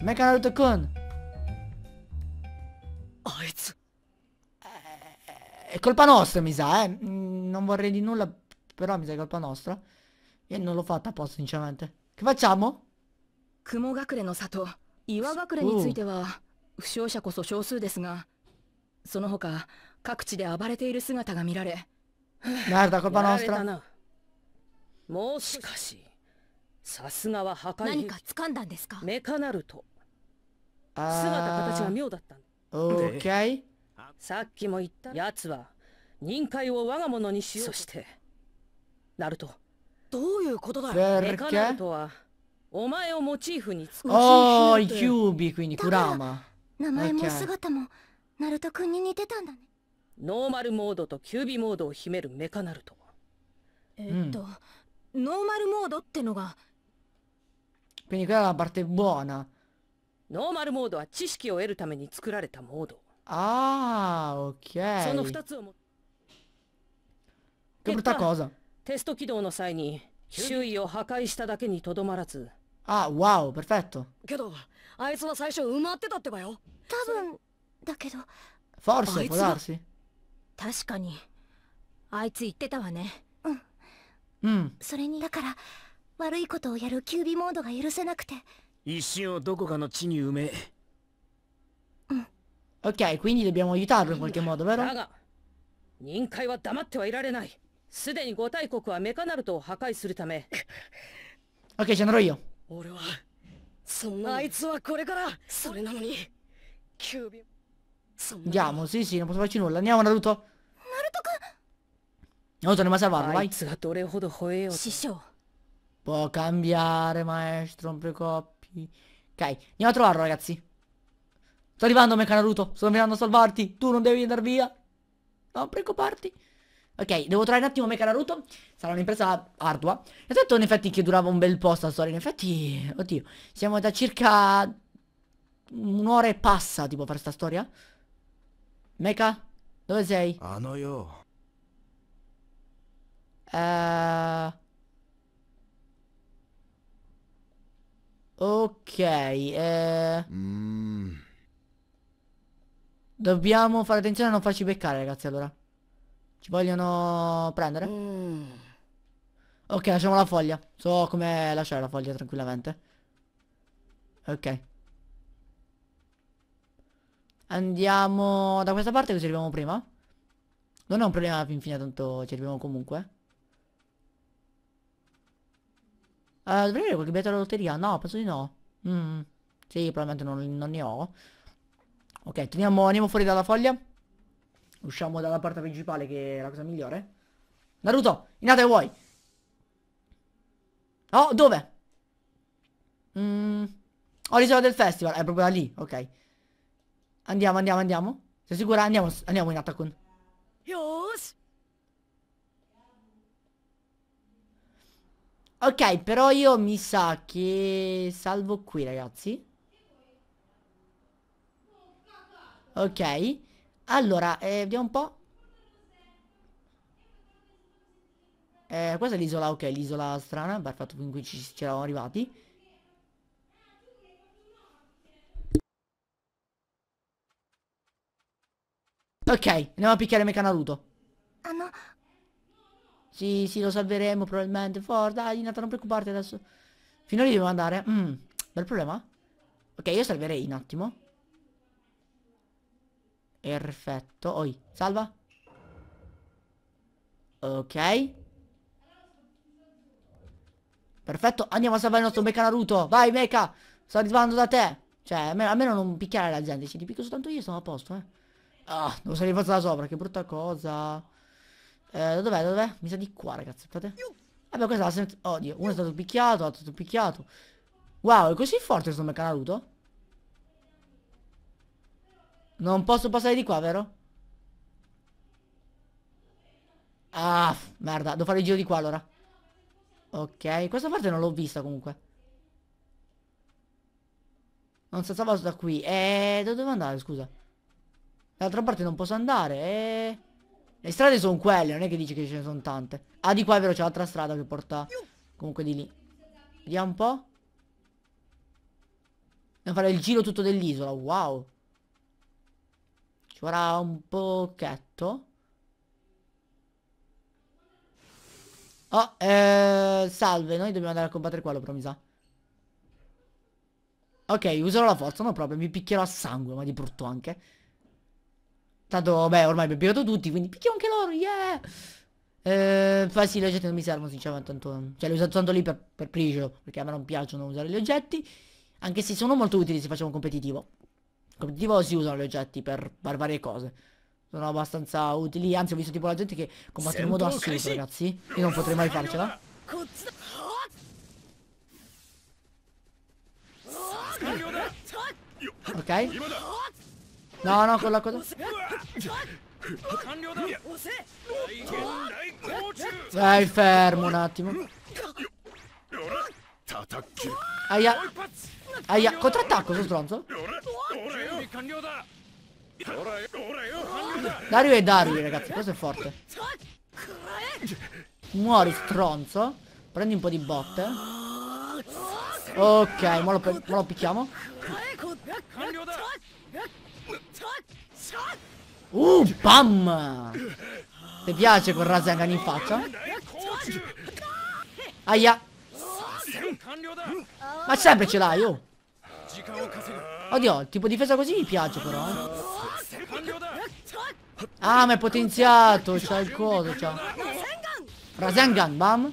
メカルト君あいつ è eh, colpa nostra mi sa eh mm, non vorrei di nulla però mi sa è colpa nostra e non l'ho fatta apposta sinceramente che facciamo? 雲隠れの里岩隠れについては負傷者こそ少数ですがその他各地で暴れている姿が見られ Merda, colpa nostra. さすがは破壊何か掴んだんですかメカナルト姿形が妙だったオケーさっきも言った奴は任界を我が物にしようそしてナルトどういうことだよメカナルトはお前をモチーフに作るああキュービクにクラーマ名前も姿もナルト君に似てたんだねノーマルモードとキュービーモードを秘めるメカナルトえっと、ノーマルモードってのが Quindi quella è la parte buona. Ah, ok. Sono 2つをも che brutta cosa. テスト起動の際に周囲を破壊しただけにとどまらず。あ、wow, perfetto。けど、あいつは最初埋まってたってばよ。多分だけど。Forse, può darsi. 確かに。あいつ言ってたわね。うん。うん。それにだから。悪いことをやるキュービモードが許せなくて石をどこかの地に埋め Ok, quindi dobbiamo aiutarlo in qualche modo, vero? 任界は黙ってはいられない。すでに五大国はメカナルトを破壊するため。ok, ce ne ero io. 俺は、そんなあいつはこれから、それなのに、キュービ。Andiamo, sì, sì, non posso farci nulla. Andiamo, Naruto. Naruto-kun. Naruto, n d i m o s a l v a r l vai. Può cambiare maestro, non preoccupi. Ok, andiamo a trovarlo ragazzi. Sto arrivando mecha Naruto, sto venendo a salvarti, tu non devi andare via. Non preoccuparti. Ok, devo trovare un attimo Mecha Naruto. Sarà un'impresa ardua. E tanto in effetti che durava un bel po' sta storia. In effetti, oddio, siamo da circa un'ora e passa tipo per sta storia. Mecha, dove sei? Ah no io. Eh... Ok, eh... Mm. Dobbiamo fare attenzione a non farci beccare, ragazzi, allora. Ci vogliono prendere? Mm. Ok, lasciamo la foglia. So come lasciare la foglia tranquillamente. Ok. Andiamo da questa parte così arriviamo prima. Non è un problema fin fine, tanto ci arriviamo comunque. Uh, dovrei avere qualche biglietto alla lotteria? No, penso di no. Mm. Sì, probabilmente non, non ne ho. Ok, teniamo, andiamo fuori dalla foglia. Usciamo dalla porta principale che è la cosa migliore. Naruto, in Inata vuoi? Oh, dove? Mm. Oh, l'isola del festival, è proprio da lì, ok. Andiamo, andiamo, andiamo. Sei sicura? Andiamo, andiamo in Attackun. Yosh. Ok, però io mi sa che salvo qui, ragazzi. Ok. Allora, eh, vediamo un po'. Eh, questa è l'isola, ok, l'isola strana, perfetto, in cui ci, ci eravamo arrivati. Ok, andiamo a picchiare Mecha Naruto. Ah, sì, sì, lo salveremo probabilmente. Forza, dai, Hinata, non preoccuparti adesso. Fino lì devo andare. Mm, bel problema. Ok, io salverei un attimo. Perfetto. Oi, salva. Ok. Perfetto, andiamo a salvare il nostro Mecha Naruto. Vai, Mecha. Sto arrivando da te. Cioè, almeno, almeno non picchiare la gente. Se ti picco soltanto io, sono a posto, eh. Ah, devo salire forza da sopra, che brutta cosa. Eh, dov'è, dov'è? Mi sa di qua, ragazzi, aspettate. Vabbè, questa la sento... Oddio, uno è stato picchiato, l'altro è stato picchiato. Wow, è così forte questo meccanaruto? Non posso passare di qua, vero? Ah, merda, devo fare il giro di qua allora. Ok, questa parte non l'ho vista comunque. Non si alzava da qui. Eh, dove devo andare, scusa? L'altra parte non posso andare. Eh... Le strade sono quelle, non è che dice che ce ne sono tante. Ah, di qua però c'è l'altra strada che porta comunque di lì. Vediamo un po'. Dobbiamo fare il giro tutto dell'isola, wow. Ci vorrà un pochetto. Oh, eh, salve, noi dobbiamo andare a combattere quello, però mi sa. Ok, userò la forza, no proprio, mi picchierò a sangue, ma di brutto anche. Tanto, beh, ormai abbiamo picchiato tutti, quindi picchiamo anche loro, yeah! Eh, poi sì, gli oggetti non mi servono, sinceramente, tanto... Cioè, li uso tanto lì per, per prigio, perché a me non piacciono usare gli oggetti. Anche se sono molto utili se facciamo competitivo. Competitivo si usano gli oggetti per fare varie cose. Sono abbastanza utili, anzi ho visto tipo la gente che combatte in modo assurdo, ragazzi. Io non potrei mai farcela. Ok. No, no, con la cosa. Vai fermo un attimo. Aia. Aia, contrattacco, sono stronzo. Dario è Dario, ragazzi, questo è forte. Muori, stronzo. Prendi un po' di botte. Ok, ma lo, lo picchiamo. Uh, bam! Ti piace con Rasengan in faccia? Aia! Ma sempre ce l'hai, oh! Oddio, il tipo difesa così mi piace però. Eh. Ah, ma è potenziato, c'ha il coso, c'ha. Rasengan, bam!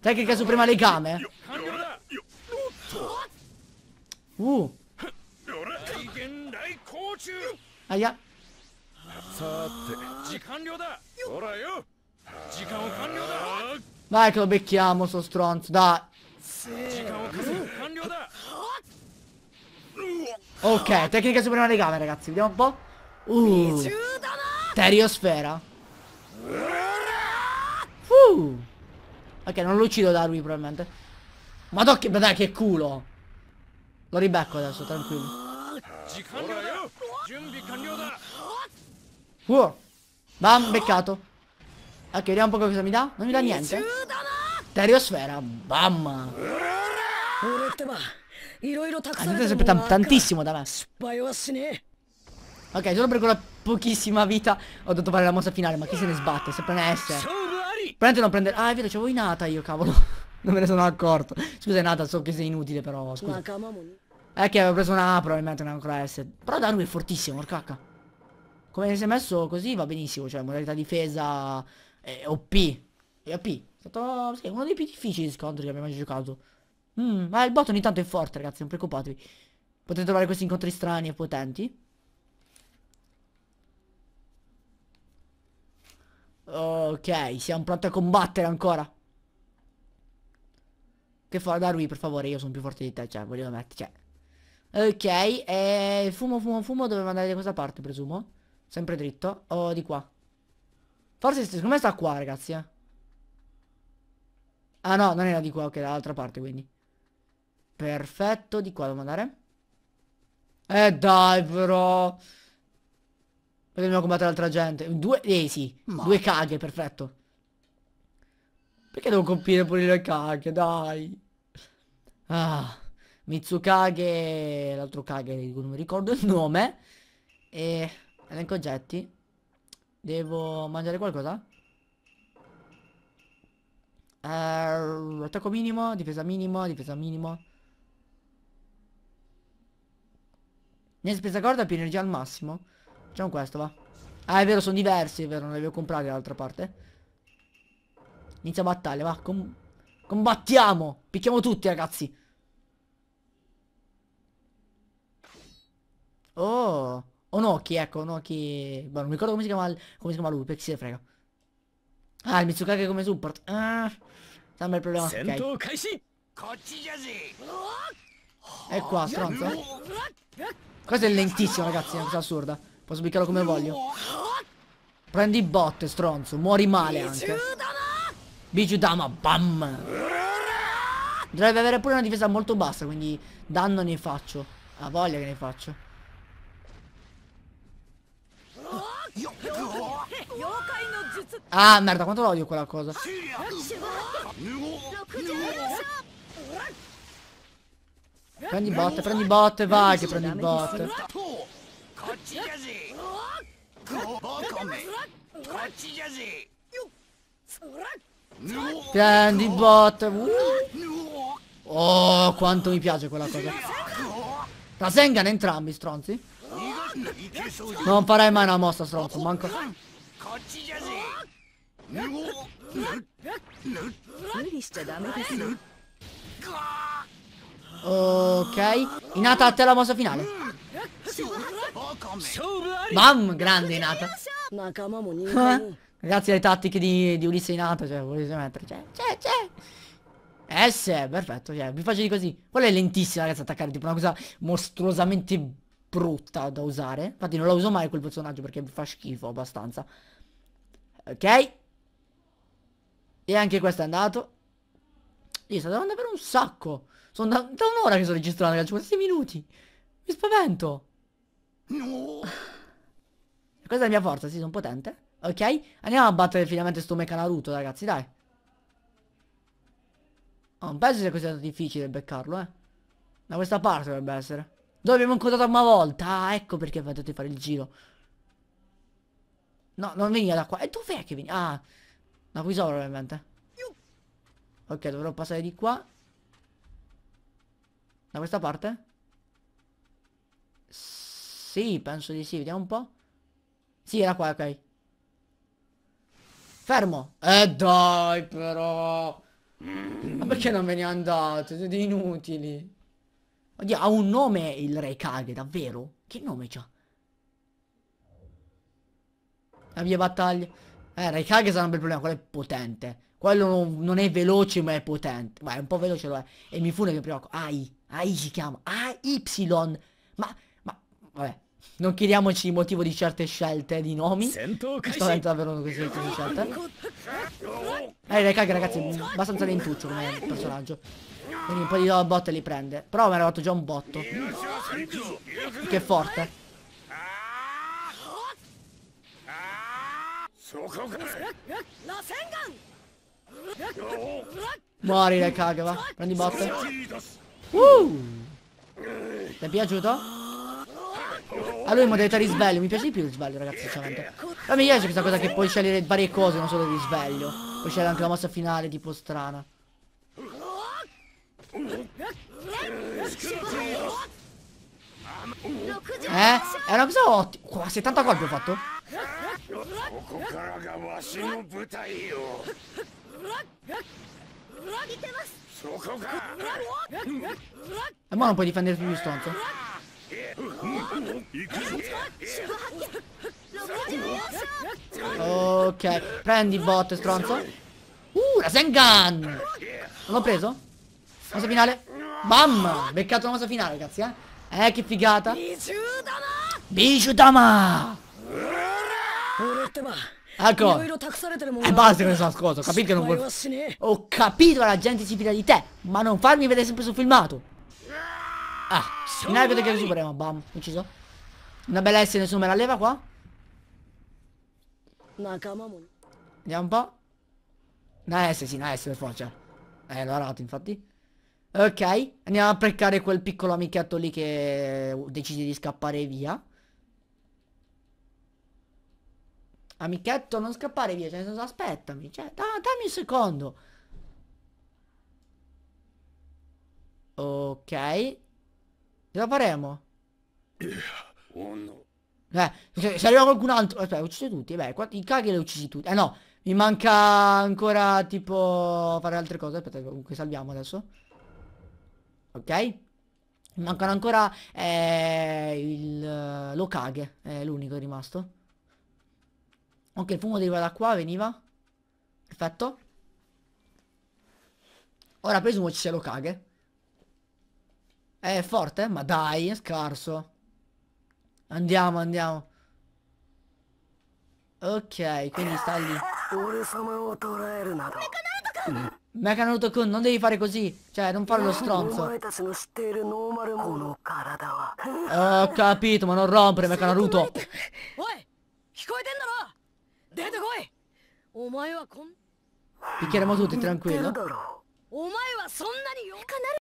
Tecnica suprema legame. Eh. Uh. Aia. Dai che lo becchiamo sto stronzo, dai. Ok, tecnica suprema di gamma ragazzi, vediamo un po'. Uh. Teriosfera. Uh. Ok, non lo uccido da lui probabilmente. Ma che, dai che culo. Lo ribecco adesso, tranquillo. Wow. Bam, beccato. Ok, vediamo un po' cosa mi dà. Non mi dà niente. Teriosfera, bam. è ah, sempre tantissimo da me. Ok, solo per quella pochissima vita ho dovuto fare la mossa finale, ma chi se ne sbatte? Se prende S. Prende non prende... Ah, è vero, c'avevo inata io, cavolo non me ne sono accorto. Scusa Nata, so che sei inutile però, scusa. È che avevo preso una A probabilmente non ancora S. Però Darwin è fortissimo, porcacca. Come si è messo così va benissimo, cioè modalità difesa eh, OP. E OP. È stato sì, uno dei più difficili scontri che abbiamo mai giocato. Mm, ma il bot ogni tanto è forte ragazzi, non preoccupatevi. Potete trovare questi incontri strani e potenti. Ok, siamo pronti a combattere ancora. Che fa Darwi per favore io sono più forte di te Cioè volevo mettere cioè. Ok e fumo fumo fumo dovevo andare da questa parte presumo Sempre dritto O di qua Forse secondo me sta qua ragazzi eh Ah no non era di qua ok dall'altra parte quindi Perfetto di qua devo andare Eh dai però Dobbiamo combattere altra gente Due eh sì Ma... Due caghe perfetto perché devo colpire pure le caghe, dai. Ah, Mitsukage, l'altro caghe, non mi ricordo il nome. E elenco oggetti. Devo mangiare qualcosa? Uh, attacco minimo, difesa minimo, difesa minimo. Ne spesa corda più energia al massimo. Facciamo questo, va. Ah, è vero, sono diversi, è vero, non li avevo comprati dall'altra parte. Inizia battaglia, va. Com combattiamo. Picchiamo tutti, ragazzi. Oh. Onoki, ecco, Onoki... Boh, non mi ricordo come si chiama, come si chiama lui, perché si ne frega. Ah, il Mitsukage come support. Ah, sembra il problema. Okay. E qua, stronzo. Eh. Questo è lentissimo, ragazzi, è una cosa assurda. Posso picchiarlo come voglio. Prendi botte, stronzo. Muori male anche. Bijudama, bam! Dovrebbe avere pure una difesa molto bassa, quindi danno ne faccio. Ha voglia che ne faccio. Ah, merda, quanto l'odio quella cosa. Prendi botte, prendi botte, vai che prendi botte. Prendi il bot. Uh. Oh, quanto mi piace quella cosa. Rasengan entrambi, stronzi. Non farei mai una mossa, stronzo, manco... Ok. Inata a te la mossa finale. Bam, grande Inata. Grazie alle tattiche di, di Ulisse Inato, cioè, volete mettere, cioè, c'è, c'è. S, perfetto, cioè, vi faccio di così. Quella è lentissima, ragazzi, attaccare, tipo una cosa mostruosamente brutta da usare. Infatti non la uso mai quel personaggio perché mi fa schifo abbastanza. Ok. E anche questo è andato. Io sto andando per un sacco. Sono da, da un'ora che sto registrando, ragazzi, questi minuti. Mi spavento. No. Questa è la mia forza, sì, sono potente. Ok? Andiamo a battere finalmente sto mecha Naruto, ragazzi, dai. Oh, non penso sia così difficile beccarlo, eh. Da questa parte dovrebbe essere. Dove abbiamo incontrato una volta? Ah, ecco perché ho fatto fare il giro. No, non veniva da qua. E dov'è che veniva? Ah, da qui sopra ovviamente. Ok, dovrò passare di qua. Da questa parte? Sì, penso di sì. Vediamo un po'. Sì, era qua, ok. Fermo. Eh dai però. Ma perché non ve ne andate? Siete inutili. Oddio, ha un nome il re Kage, davvero? Che nome c'ha? La mia battaglia. Eh, Re Kage sarà un bel problema, quello è potente. Quello non, è veloce ma è potente. Ma è un po' veloce lo è. E mi fune che prima... AI. AI si chiama. AY. Ma... Ma... Vabbè. Non chiediamoci il motivo di certe scelte eh, di nomi. Sto Sto davvero così di scelte. Eh, le caghe ragazzi, abbastanza lentuccio come personaggio. Quindi un po' di botte li prende. Però mi è arrivato già un botto. Che forte. Muori le caghe va. Prendi botte. Uh! Ti è piaciuto? A lui modalità risveglio, mi piace di più il risveglio ragazzi sinceramente. Ma mi piace questa cosa che puoi scegliere varie cose, non solo il risveglio. Puoi scegliere anche la mossa finale tipo strana. Eh? È una cosa ottima. Oh, 70 colpi ho fatto. E ora non puoi difenderti più stronzo. Ok, prendi bot, stronzo. Uh, la Sengan! l'ho preso? Mossa finale. Bam! Beccato la mossa finale, ragazzi, eh. Eh, che figata. Bijutama! Ecco. E eh, basta con questa cosa, capito che non vuoi... Ho capito la gente si fida di te, ma non farmi vedere sempre sul filmato. Ah. In aria che superiamo, bam, ucciso. Una bella S nessuno me la leva qua. Andiamo un po'. Una S, sì, una S per forza. Eh, l'ho arato infatti. Ok, andiamo a precare quel piccolo amichetto lì che uh, decide di scappare via. Amichetto, non scappare via, cioè, aspettami, cioè, da, dammi un secondo. Ok, Ce la faremo? Eh, se, se arriva qualcun altro... Aspetta, uccidi tutti. Beh, i caghi li uccisi tutti. Eh no, mi manca ancora tipo fare altre cose. Aspetta, comunque salviamo adesso. Ok? Mi mancano ancora eh, il Lokage, è l'unico rimasto. Ok, il fumo deriva da qua, veniva. Perfetto. Ora presumo ci sia caghe. È forte? Ma dai, è scarso. Andiamo, andiamo. Ok, quindi sta lì. Mechanuto Kun, non devi fare così. Cioè, non fare lo stronzo. Ho oh, capito, ma non rompere, Mechanuto. Picchieremo tutti, tranquillo.